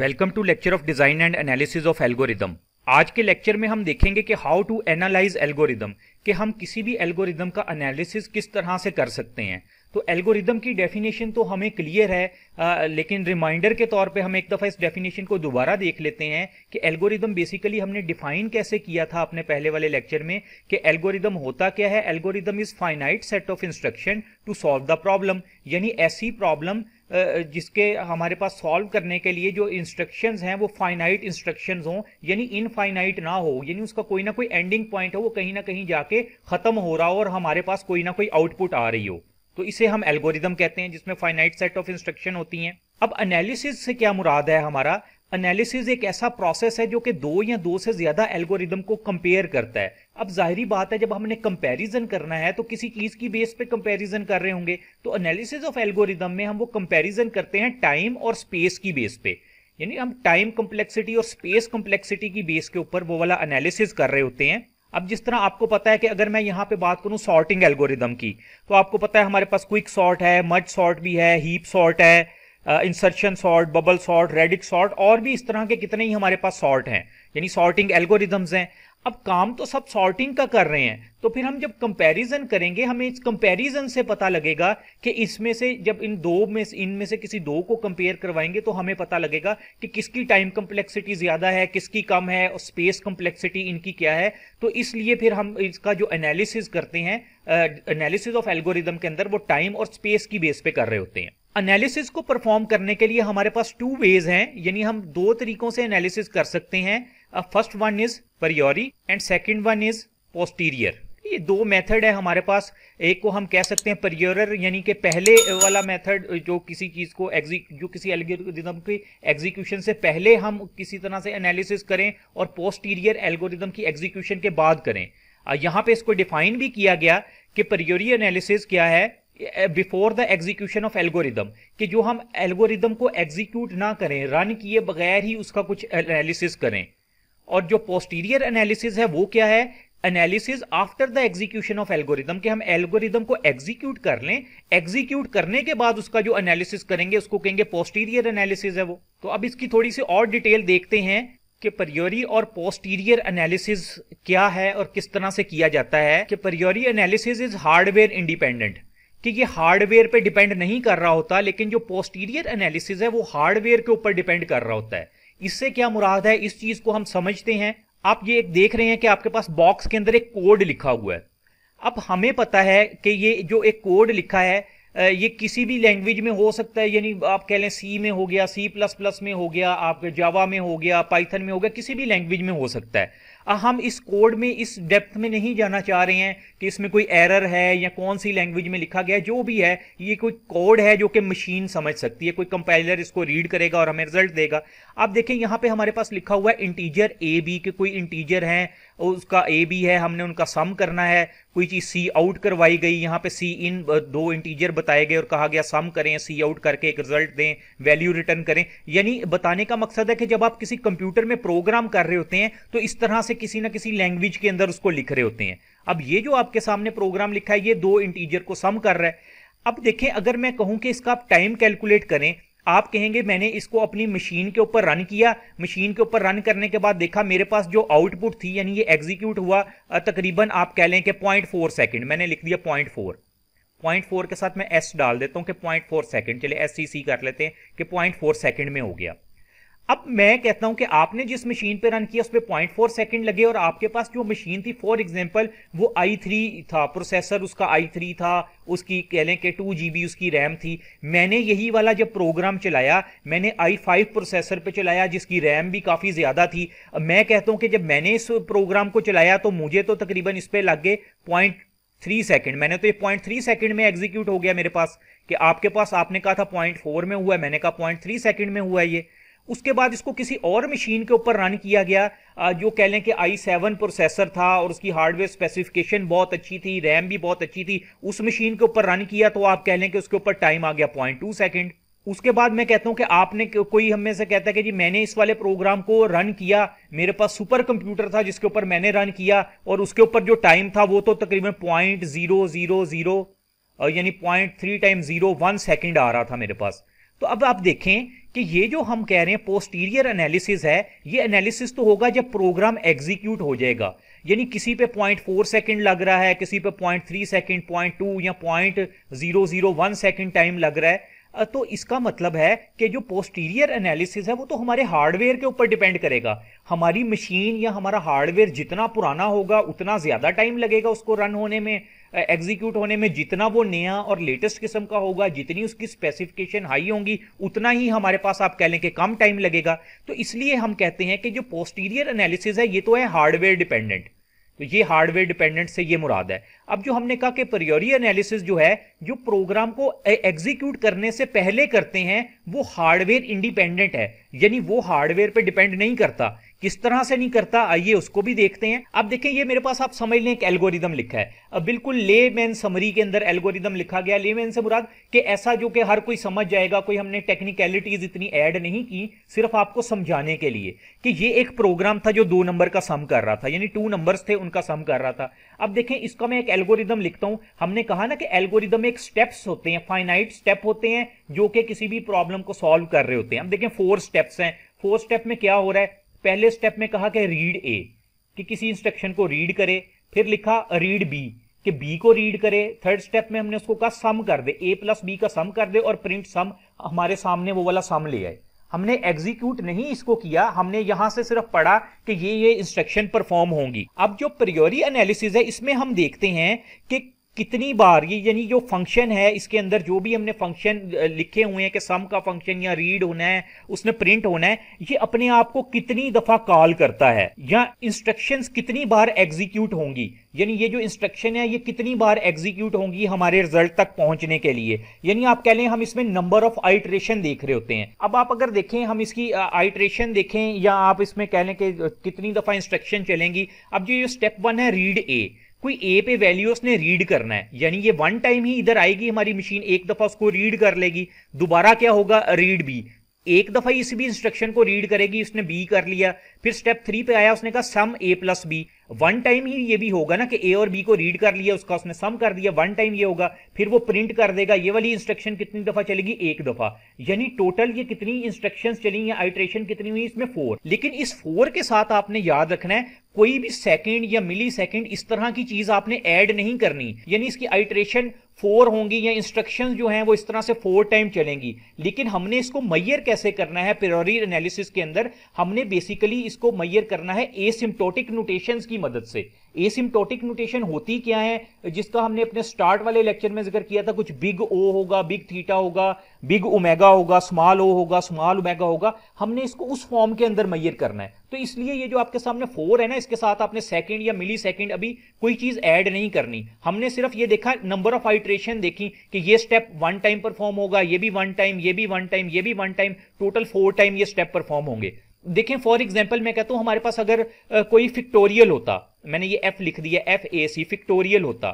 welcome to lecture of design and analysis of algorithm आज के lecture में हम देखेंगे कि हाउ टू एनालाइज एल्गोरिदम कि हम किसी भी एल्गोरिदम का एनालिसिस किस तरह से कर सकते हैं तो एल्गोरिदम की डेफिनेशन तो हमें क्लियर है आ, लेकिन रिमाइंडर के तौर पे हम एक दफ़ा इस डेफिनेशन को दोबारा देख लेते हैं कि एल्गोरिदम बेसिकली हमने डिफाइन कैसे किया था अपने पहले वाले लेक्चर में कि एल्गोरिदम होता क्या है algorithm is finite set of instruction to solve the problem यानी ऐसी प्रॉब्लम जिसके हमारे पास सॉल्व करने के लिए जो इंस्ट्रक्शंस हैं वो फाइनाइट इंस्ट्रक्शंस हों यानी इनफाइनाइट ना हो यानी उसका कोई ना कोई एंडिंग पॉइंट हो वो कहीं ना कहीं जाके ख़त्म हो रहा हो और हमारे पास कोई ना कोई आउटपुट आ रही हो तो इसे हम एल्गोरिदम कहते हैं जिसमें फाइनाइट सेट ऑफ इंस्ट्रक्शन होती हैं अब एनालिसिस से क्या मुराद है हमारा एनालिसिस एक ऐसा प्रोसेस है जो कि दो या दो से ज्यादा एल्गोरिदम को कंपेयर करता है अब जाहिर बात है जब हमने कंपैरिजन करना है तो किसी चीज की बेस पे कंपैरिजन कर रहे होंगे तो एनालिसिस ऑफ एल्गोरिदम में हम वो कंपैरिजन करते हैं टाइम और स्पेस की बेस पे यानी हम टाइम कम्प्लेक्सिटी और स्पेस कम्प्लेक्सिटी की बेस के ऊपर वो वाला एनालिसिस कर रहे होते हैं अब जिस तरह आपको पता है कि अगर मैं यहाँ पे बात करूँ सॉर्टिंग एल्गोरिदम की तो आपको पता है हमारे पास क्विक सॉर्ट है मज सॉर्ट भी है हीप सॉर्ट है insertion sort bubble sort radix sort और भी इस तरह के कितने ही हमारे पास सॉर्ट हैं यानी सॉर्टिंग एल्गोरिदम्स हैं अब काम तो सब सॉर्टिंग का कर रहे हैं तो फिर हम जब कंपैरिजन करेंगे हमें इस कंपैरिजन से पता लगेगा कि इसमें से जब इन दो में इनमें से किसी दो को कंपेयर करवाएंगे तो हमें पता लगेगा कि किसकी टाइम कंप्लेक्सिटी ज़्यादा है किसकी कम है और स्पेस कंप्लेक्सिटी इनकी क्या है तो इसलिए फिर हम इसका जो एनालिसिस करते हैं एनालिसिस ऑफ एल्गोरिदम के अंदर वो टाइम और स्पेस की बेस पे कर रहे होते हैं एनालिसिस को परफॉर्म करने के लिए हमारे पास टू वेज हैं यानी हम दो तरीकों से एनालिसिस कर सकते हैं first one is priori and second one is posterior ये दो मेथड है हमारे पास एक को हम कह सकते हैं परियोरर यानी कि पहले वाला मेथड जो किसी चीज़ को एग्जी जो किसी एल्गोरिदम की एग्जीक्यूशन से पहले हम किसी तरह से एनालिसिस करें और पोस्टीरियर एल्गोरिदम की एग्जीक्यूशन के बाद करें यहाँ पे इसको डिफाइन भी किया गया कि परियोरी एनालिसिस क्या है before the execution of algorithm कि जो हम एल्गोरिदम को एग्जीक्यूट ना करें रन किए बगैर ही उसका कुछ एनालिसिस करें और जो पोस्टीरियर एनालिसिस है वो क्या है analysis after the execution of algorithm कि हम एल्गोरिदम को एग्जीक्यूट कर लें एग्जीक्यूट करने के बाद उसका जो एनालिसिस करेंगे उसको कहेंगे पोस्टीरियर एनालिसिस है वो तो अब इसकी थोड़ी सी और डिटेल देखते हैं कि परियोरी और पोस्टीरियर एनालिसिस क्या है और किस तरह से किया जाता है कि priori analysis is hardware independent कि ये हार्डवेयर पे डिपेंड नहीं कर रहा होता लेकिन जो पोस्टीरियर एनालिसिस है वो हार्डवेयर के ऊपर डिपेंड कर रहा होता है इससे क्या मुराद है इस चीज को हम समझते हैं आप ये एक देख रहे हैं कि आपके पास बॉक्स के अंदर एक कोड लिखा हुआ है अब हमें पता है कि ये जो एक कोड लिखा है ये किसी भी लैंग्वेज में हो सकता है यानी आप कह लें सी में हो गया सी प्लस प्लस में हो गया आपके जावा में हो गया पाइथन में हो गया किसी भी लैंग्वेज में हो सकता है हम इस कोड में इस डेप्थ में नहीं जाना चाह रहे हैं कि इसमें कोई एरर है या कौन सी लैंग्वेज में लिखा गया जो भी है ये कोई कोड है जो कि मशीन समझ सकती है कोई कंपाइलर इसको रीड करेगा और हमें रिजल्ट देगा आप देखें यहाँ पे हमारे पास लिखा हुआ है इंटीजर ए बी के कोई इंटीजर हैं उसका ए बी है हमने उनका सम करना है कोई चीज़ सी आउट करवाई गई यहाँ पे सी इन दो इंटीजर बताए गए और कहा गया सम करें सी आउट करके एक रिजल्ट दें वैल्यू रिटर्न करें यानी बताने का मकसद है कि जब आप किसी कंप्यूटर में प्रोग्राम कर रहे होते हैं तो इस तरह से किसी ना किसी लैंग्वेज के अंदर उसको लिख रहे होते हैं अब ये जो आपके सामने प्रोग्राम लिखा है ये दो इंटीजर को सम कर रहा है अब देखें अगर मैं कहूं कि इसका आप टाइम कैलकुलेट करें आप कहेंगे मैंने इसको अपनी मशीन के ऊपर रन किया मशीन के ऊपर रन करने के बाद देखा मेरे पास जो आउटपुट थी यानी ये एग्जीक्यूट हुआ तकरीबन आप कह लें कि पॉइंट फोर सेकेंड मैंने लिख दिया पॉइंट फोर पॉइंट फोर के साथ मैं एस डाल देता हूँ कि पॉइंट फोर सेकेंड चले एस सी सी कर लेते हैं कि पॉइंट फोर सेकेंड में हो गया अब मैं कहता हूं कि आपने जिस मशीन पे रन किया उस पर पॉइंट फोर सेकेंड लगे और आपके पास जो मशीन थी फॉर एग्जांपल वो आई थ्री था प्रोसेसर उसका आई थ्री था उसकी कह लें कि टू जी उसकी रैम थी मैंने यही वाला जब प्रोग्राम चलाया मैंने आई फाइव प्रोसेसर पे चलाया जिसकी रैम भी काफ़ी ज़्यादा थी मैं कहता हूं कि जब मैंने इस प्रोग्राम को चलाया तो मुझे तो तकरीबन इस पर लग गए पॉइंट थ्री सेकेंड मैंने तो ये पॉइंट थ्री सेकेंड में एग्जीक्यूट हो गया मेरे पास कि आपके पास आपने कहा था पॉइंट फोर में हुआ मैंने कहा पॉइंट थ्री सेकेंड में हुआ ये उसके बाद इसको किसी और मशीन के ऊपर रन किया गया जो कह लें कि आई सेवन प्रोसेसर था और उसकी हार्डवेयर स्पेसिफिकेशन बहुत अच्छी थी रैम भी बहुत अच्छी थी उस मशीन के ऊपर रन किया तो आप कह लें कि उसके ऊपर टाइम आ गया पॉइंट टू सेकेंड उसके बाद मैं कहता हूं कि आपने कोई हमें से कहता है कि जी मैंने इस वाले प्रोग्राम को रन किया मेरे पास सुपर कंप्यूटर था जिसके ऊपर मैंने रन किया और उसके ऊपर जो टाइम था वो तो तकरीबन पॉइंट जीरो जीरो जीरो यानी point three time zero one second आ रहा था मेरे पास तो अब आप देखें कि ये जो हम कह रहे हैं पोस्टीरियर एनालिसिस है ये एनालिसिस तो होगा जब प्रोग्राम एग्जीक्यूट हो जाएगा यानी किसी पे पॉइंट फोर सेकेंड लग रहा है किसी पे point three second point two या point zero zero one second time लग रहा है तो इसका मतलब है कि जो पोस्टीरियर एनालिसिस है वो तो हमारे हार्डवेयर के ऊपर डिपेंड करेगा हमारी मशीन या हमारा हार्डवेयर जितना पुराना होगा उतना ज्यादा टाइम लगेगा उसको रन होने में एग्जीक्यूट होने में जितना वो नया और लेटेस्ट किस्म का होगा जितनी उसकी स्पेसिफिकेशन हाई होंगी उतना ही हमारे पास आप कह लें कि कम टाइम लगेगा तो इसलिए हम कहते हैं कि जो पोस्टीरियर एनालिसिस है ये तो है हार्डवेयर डिपेंडेंट तो ये हार्डवेयर डिपेंडेंट से ये मुराद है अब जो हमने कहा कि प्रियोरी एनालिसिस जो है जो प्रोग्राम को एग्जीक्यूट करने से पहले करते हैं वो हार्डवेयर इंडिपेंडेंट है यानी वो हार्डवेयर पे डिपेंड नहीं करता किस तरह से नहीं करता आइए उसको भी देखते हैं अब देखें ये मेरे पास आप समझ लें एक एल्गोरिदम लिखा है अब बिल्कुल ले मैन समरी के अंदर एल्गोरिदम लिखा गया ले मैन से मुराद कि ऐसा जो कि हर कोई समझ जाएगा कोई हमने टेक्निकलिटीज इतनी ऐड नहीं की सिर्फ आपको समझाने के लिए कि ये एक प्रोग्राम था जो दो नंबर का सम कर रहा था यानी टू नंबर थे उनका सम कर रहा था अब देखें इसका मैं एक एल्गोरिदम लिखता हूं हमने कहा ना कि एल्गोरिदम एक स्टेप्स होते हैं फाइनाइट स्टेप होते हैं जो कि किसी भी प्रॉब्लम को सॉल्व कर रहे होते हैं अब देखें फोर स्टेप्स हैं फोर स्टेप में क्या हो रहा है पहले स्टेप में कहा कि रीड ए कि किसी इंस्ट्रक्शन को रीड करे फिर लिखा रीड बी कि बी को रीड करे थर्ड स्टेप में हमने उसको कहा सम कर दे ए प्लस बी का सम कर दे और प्रिंट सम हमारे सामने वो वाला सम ले आए हमने एग्जीक्यूट नहीं इसको किया हमने यहां से सिर्फ पढ़ा कि ये ये इंस्ट्रक्शन परफॉर्म होंगी अब जो प्रियोरी एनालिसिस है इसमें हम देखते हैं कि कितनी बार ये यानी जो फंक्शन है इसके अंदर जो भी हमने फंक्शन लिखे हुए हैं कि सम का फंक्शन या रीड होना है उसने प्रिंट होना है ये अपने आप को कितनी दफा कॉल करता है या इंस्ट्रक्शंस कितनी बार एग्जीक्यूट होंगी यानी ये जो इंस्ट्रक्शन है ये कितनी बार एग्जीक्यूट होंगी हमारे रिजल्ट तक पहुंचने के लिए यानी आप कह लें हम इसमें नंबर ऑफ आइट्रेशन देख रहे होते हैं अब आप अगर देखें हम इसकी आइट्रेशन देखें या आप इसमें कह लें कि कितनी दफा इंस्ट्रक्शन चलेंगी अब जो ये स्टेप वन है रीड ए कोई ए पे वैल्यू उसने रीड करना है यानी ये वन टाइम ही इधर आएगी हमारी मशीन एक दफा उसको रीड कर लेगी दोबारा क्या होगा रीड बी एक दफा इस भी इंस्ट्रक्शन को रीड करेगी उसने बी कर लिया फिर स्टेप थ्री पे आया उसने कहा sum A plus B one time ही ये भी होगा ना कि ए और बी को रीड कर लिया उसका उसने सम कर दिया वन टाइम ये होगा फिर वो प्रिंट कर देगा ये वाली इंस्ट्रक्शन कितनी दफा चलेगी एक दफा यानी टोटल ये कितनी इंस्ट्रक्शन चली या आइट्रेशन कितनी हुई इसमें फोर लेकिन इस फोर के साथ आपने याद रखना है कोई भी सेकेंड या मिली सेकंड इस तरह की चीज आपने एड नहीं करनी यानी इसकी आइट्रेशन फोर होंगी या इंस्ट्रक्शंस जो हैं वो इस तरह से फोर टाइम चलेंगी लेकिन हमने इसको मैयर कैसे करना है पेरोरी एनालिसिस के अंदर हमने बेसिकली इसको मैयर करना है एसिम्टोटिक नोटेशन की मदद से एसिम्टोटिक नोटेशन होती क्या है जिसका हमने अपने स्टार्ट वाले लेक्चर में जिक्र किया था कुछ बिग ओ होगा बिग थीटा होगा बिग ओमेगा होगा स्मॉल ओ होगा स्मॉल ओमेगा होगा हमने इसको उस फॉर्म के अंदर मैयर करना है तो इसलिए ये जो आपके सामने फोर है ना इसके साथ आपने सेकेंड या मिली सेकेंड अभी कोई चीज ऐड नहीं करनी हमने सिर्फ ये देखा नंबर ऑफ आइट्रेशन देखी कि ये स्टेप वन टाइम परफॉर्म होगा ये भी वन टाइम ये भी वन टाइम ये भी one time total four time ये स्टेप परफॉर्म होंगे देखें फॉर एग्जाम्पल मैं कहता हूँ हमारे पास अगर कोई फिक्टोरियल होता मैंने ये एफ लिख दिया एफ ए सी फिक्टोरियल होता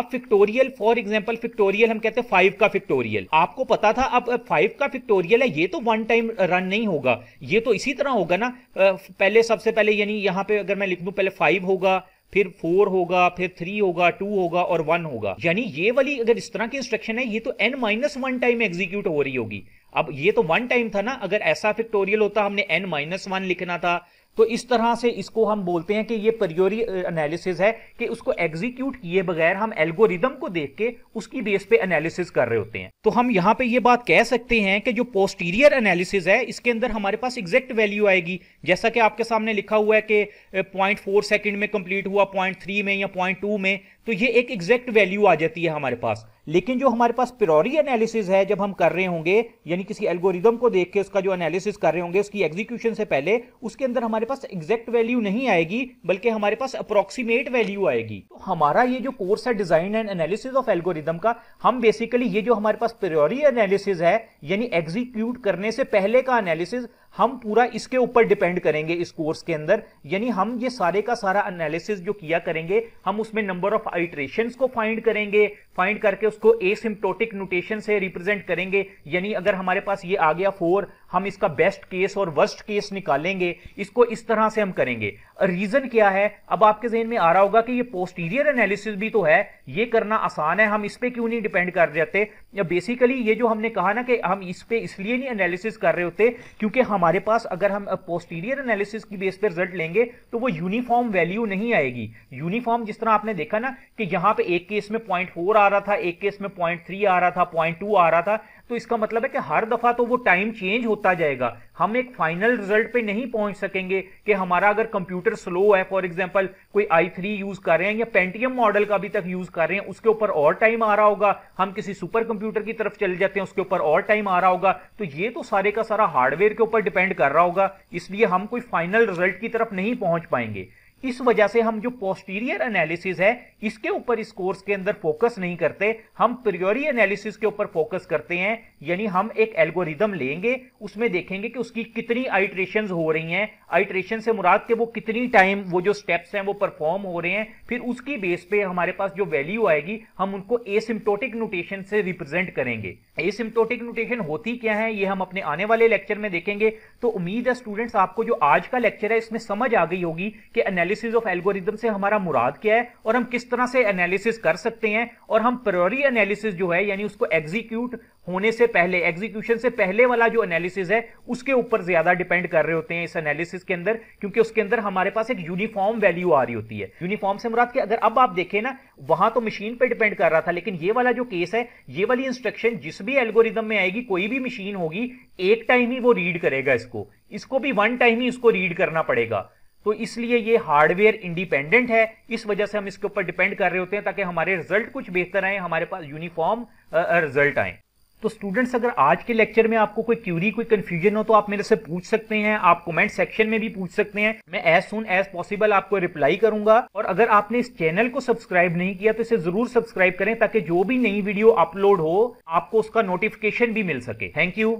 अब फिक्टोरियल फॉर एग्जाम्पल फिक्टोरियल हम कहते हैं फाइव का फिक्टोरियल आपको पता था अब फाइव का फिक्टोरियल है ये तो वन टाइम रन नहीं होगा ये तो इसी तरह होगा ना पहले सबसे पहले यानी यहाँ पे अगर मैं लिख दू पहले फाइव होगा फिर फोर होगा फिर थ्री होगा टू होगा और वन होगा यानी ये वाली अगर इस तरह की इंस्ट्रक्शन है ये तो n minus one time execute हो रही होगी अब ये तो वन टाइम था ना अगर ऐसा फैक्टोरियल होता हमने एन माइनस वन लिखना था तो इस तरह से इसको हम बोलते हैं कि ये परियोरी एनालिसिस है कि उसको एग्जीक्यूट किए बगैर हम एल्गोरिदम को देख के उसकी बेस पे एनालिसिस कर रहे होते हैं तो हम यहाँ पे ये बात कह सकते हैं कि जो पोस्टीरियर एनालिसिस है इसके अंदर हमारे पास एग्जैक्ट वैल्यू आएगी जैसा कि आपके सामने लिखा हुआ है कि पॉइंट फोर सेकेंड में कंप्लीट हुआ पॉइंट थ्री में या पॉइंट टू में तो ये एक एग्जैक्ट वैल्यू आ जाती है हमारे पास लेकिन जो हमारे पास प्योरी एनालिसिस है जब हम कर रहे होंगे यानी किसी एल्गोरिदम को देख के उसका जो एनालिसिस कर रहे होंगे उसकी एग्जीक्यूशन से पहले उसके अंदर हमारे पास एग्जैक्ट वैल्यू नहीं आएगी बल्कि हमारे पास अप्रोक्सीमेट वैल्यू आएगी तो हमारा ये जो कोर्स है design and analysis of algorithm का हम बेसिकली ये जो हमारे पास प्योरी एनालिसिस है यानी एग्जीक्यूट करने से पहले का एनालिसिस हम पूरा इसके ऊपर डिपेंड करेंगे इस कोर्स के अंदर यानी हम ये सारे का सारा एनालिसिस जो किया करेंगे हम उसमें नंबर ऑफ आइट्रेशन को फाइंड करेंगे फाइंड करके उसको एसिम्प्टोटिक नोटेशन से रिप्रेजेंट करेंगे यानी अगर हमारे पास ये आ गया फोर हम इसका बेस्ट केस और वर्स्ट केस निकालेंगे इसको इस तरह से हम करेंगे रीजन क्या है अब आपके जहन में आ रहा होगा कि ये पोस्टीरियर एनालिसिस भी तो है ये करना आसान है हम इस पर क्यों नहीं डिपेंड कर जाते बेसिकली ये जो हमने कहा ना कि हम इस पर इसलिए नहीं एनालिसिस कर रहे होते क्योंकि हम हमारे पास अगर हम पोस्टीरियर एनालिसिस की बेस पर रिजल्ट लेंगे तो वो यूनिफॉर्म वैल्यू नहीं आएगी यूनिफॉर्म जिस तरह आपने देखा ना कि यहां पे एक केस में पॉइंट फोर आ रहा था एक केस में पॉइंट थ्री आ रहा था पॉइंट टू आ रहा था तो इसका मतलब है कि हर दफा तो वो टाइम चेंज होता जाएगा हम एक फाइनल रिजल्ट पे नहीं पहुंच सकेंगे कि हमारा अगर कंप्यूटर स्लो है फॉर एग्जाम्पल कोई आई थ्री यूज कर रहे हैं या पेंटियम मॉडल का अभी तक यूज कर रहे हैं उसके ऊपर और टाइम आ रहा होगा हम किसी सुपर कंप्यूटर की तरफ चले जाते हैं उसके ऊपर और टाइम आ रहा होगा तो ये तो सारे का सारा हार्डवेयर के ऊपर डिपेंड कर रहा होगा इसलिए हम कोई फाइनल रिजल्ट की तरफ नहीं पहुंच पाएंगे इस वजह से हम जो पोस्टीरियर एनालिसिस है इसके ऊपर इस कोर्स के अंदर फोकस नहीं करते हम प्रियोरी एनालिसिस के ऊपर फोकस करते हैं यानी हम एक एल्गोरिदम लेंगे उसमें देखेंगे कि उसकी कितनी आइट्रेशन हो रही हैं आइट्रेशन से मुराद के वो कितनी टाइम वो जो स्टेप्स हैं वो परफॉर्म हो रहे हैं फिर उसकी बेस पे हमारे पास जो वैल्यू आएगी हम उनको एसिम्टोटिक नोटेशन से रिप्रेजेंट करेंगे एसिम्प्टोटिक न्यूटेशन होती क्या है ये हम अपने आने वाले लेक्चर में देखेंगे तो उम्मीद है स्टूडेंट्स आपको जो आज का लेक्चर है इसमें समझ आ गई होगी कि एनालिसिस ऑफ एल्गोरिदम से हमारा मुराद क्या है और हम किस तरह से एनालिसिस कर सकते हैं और हम प्रोरी एनालिसिस जो है यानी उसको एग्जीक्यूट होने से पहले एग्जीक्यूशन से पहले वाला जो एनालिसिस है उसके ऊपर ज्यादा डिपेंड कर रहे होते हैं इस एनालिसिस के अंदर क्योंकि उसके अंदर हमारे पास एक यूनिफॉर्म वैल्यू आ रही होती है यूनिफॉर्म से मुराद कि अगर अब आप देखें ना वहां तो मशीन पे डिपेंड कर रहा था लेकिन ये वाला जो केस है ये वाली इंस्ट्रक्शन जिस भी एल्गोरिदम में आएगी कोई भी मशीन होगी एक टाइम ही वो रीड करेगा इसको इसको भी वन टाइम ही इसको रीड करना पड़ेगा तो इसलिए ये हार्डवेयर इंडिपेंडेंट है इस वजह से हम इसके ऊपर डिपेंड कर रहे होते हैं ताकि हमारे रिजल्ट कुछ बेहतर आए हमारे पास यूनिफॉर्म रिजल्ट आए तो स्टूडेंट्स अगर आज के लेक्चर में आपको कोई क्यूरी कोई कंफ्यूजन हो तो आप मेरे से पूछ सकते हैं आप कमेंट सेक्शन में भी पूछ सकते हैं मैं एज सुन एज पॉसिबल आपको रिप्लाई करूंगा और अगर आपने इस चैनल को सब्सक्राइब नहीं किया तो इसे जरूर सब्सक्राइब करें ताकि जो भी नई वीडियो अपलोड हो आपको उसका नोटिफिकेशन भी मिल सके थैंक यू